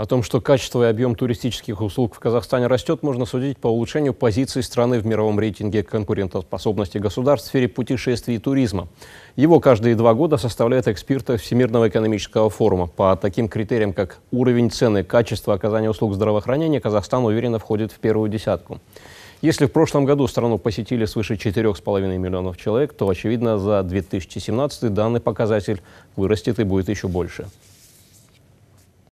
О том, что качество и объем туристических услуг в Казахстане растет, можно судить по улучшению позиции страны в мировом рейтинге конкурентоспособности государств в сфере путешествий и туризма. Его каждые два года составляют эксперты Всемирного экономического форума. По таким критериям, как уровень цены, качество оказания услуг здравоохранения, Казахстан уверенно входит в первую десятку. Если в прошлом году страну посетили свыше 4,5 миллионов человек, то, очевидно, за 2017 данный показатель вырастет и будет еще больше.